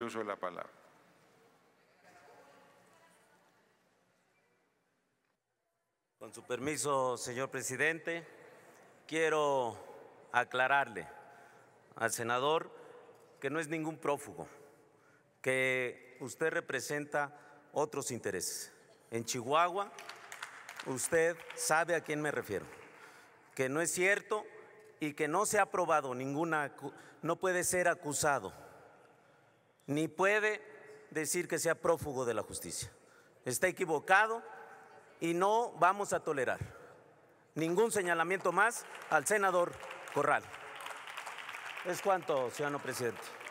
uso la palabra. Con su permiso, señor presidente, quiero aclararle al senador que no es ningún prófugo, que usted representa otros intereses. En Chihuahua, usted sabe a quién me refiero, que no es cierto y que no se ha aprobado ninguna, no puede ser acusado ni puede decir que sea prófugo de la justicia. Está equivocado y no vamos a tolerar ningún señalamiento más al senador Corral. Es cuanto, señor presidente.